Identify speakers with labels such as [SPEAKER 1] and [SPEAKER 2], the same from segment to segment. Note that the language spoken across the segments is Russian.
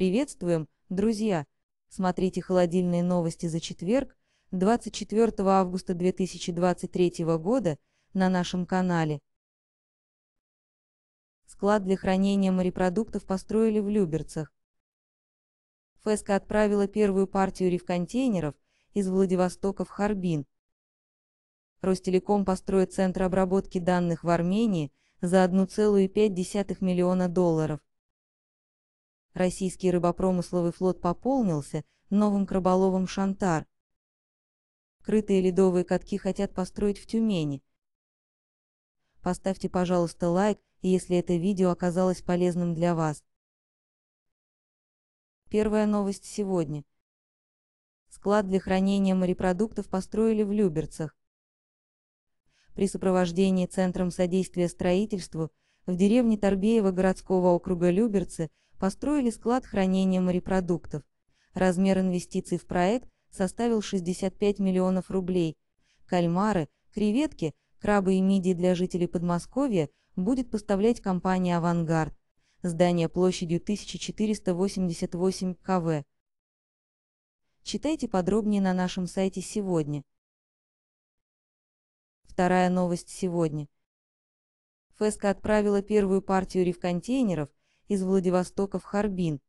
[SPEAKER 1] Приветствуем, друзья! Смотрите холодильные новости за четверг, 24 августа 2023 года на нашем канале. Склад для хранения морепродуктов построили в Люберцах. ФЭСКО отправила первую партию рифконтейнеров из Владивостока в Харбин. Ростелеком построит центр обработки данных в Армении за 1,5 миллиона долларов. Российский рыбопромысловый флот пополнился новым краболовом «Шантар». Крытые ледовые катки хотят построить в Тюмени. Поставьте, пожалуйста, лайк, если это видео оказалось полезным для вас. Первая новость сегодня. Склад для хранения морепродуктов построили в Люберцах. При сопровождении Центром содействия строительству в деревне Торбеева городского округа Люберцы построили склад хранения морепродуктов. Размер инвестиций в проект составил 65 миллионов рублей. Кальмары, креветки, крабы и мидии для жителей Подмосковья будет поставлять компания «Авангард». Здание площадью 1488 кв. Читайте подробнее на нашем сайте сегодня. Вторая новость сегодня. ФЭСКО отправила первую партию рифконтейнеров – из Владивостока в Харбин.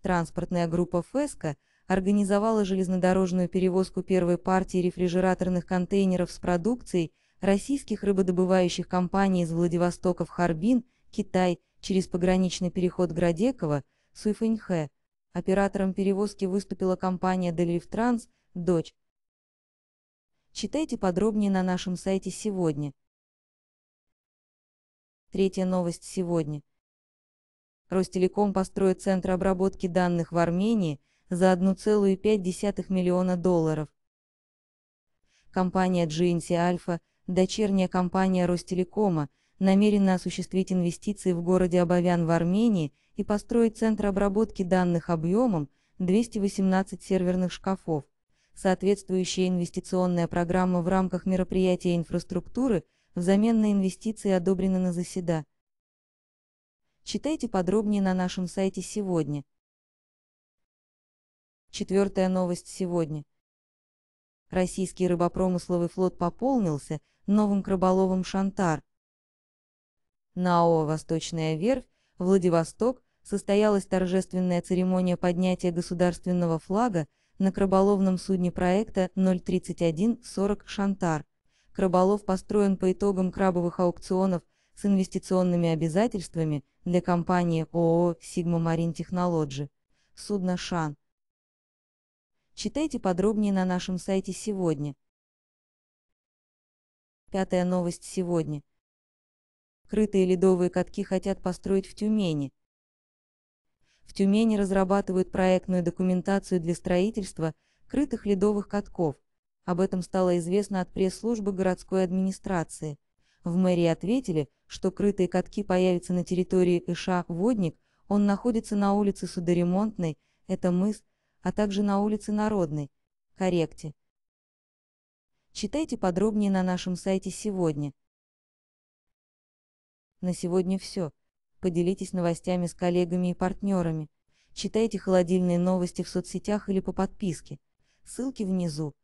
[SPEAKER 1] Транспортная группа «Феско» организовала железнодорожную перевозку первой партии рефрижераторных контейнеров с продукцией российских рыбодобывающих компаний из Владивостока в Харбин, Китай, через пограничный переход Градекова, Суйфэньхэ. Оператором перевозки выступила компания «Дельрифтранс», «Дочь». Читайте подробнее на нашем сайте сегодня. Третья новость сегодня – Ростелеком построит центр обработки данных в Армении за 1,5 миллиона долларов. Компания GNC Alpha, дочерняя компания Ростелекома, намерена осуществить инвестиции в городе Абовян в Армении и построить центр обработки данных объемом 218 серверных шкафов. Соответствующая инвестиционная программа в рамках мероприятия инфраструктуры взамен на инвестиции одобрена на заседании. Читайте подробнее на нашем сайте сегодня. Четвертая новость сегодня. Российский рыбопромысловый флот пополнился новым краболовом «Шантар». На НАО «Восточная верфь», Владивосток, состоялась торжественная церемония поднятия государственного флага на краболовном судне проекта 03140 «Шантар». Краболов построен по итогам крабовых аукционов – с инвестиционными обязательствами для компании ООО «Сигма Марин Технологи», судно «Шан». Читайте подробнее на нашем сайте сегодня. Пятая новость сегодня. Крытые ледовые катки хотят построить в Тюмени. В Тюмени разрабатывают проектную документацию для строительства крытых ледовых катков. Об этом стало известно от пресс-службы городской администрации. В мэрии ответили, что крытые катки появятся на территории Иша Водник, он находится на улице Судоремонтной, это мыс, а также на улице Народной, корректе. Читайте подробнее на нашем сайте сегодня. На сегодня все. Поделитесь новостями с коллегами и партнерами. Читайте холодильные новости в соцсетях или по подписке. Ссылки внизу.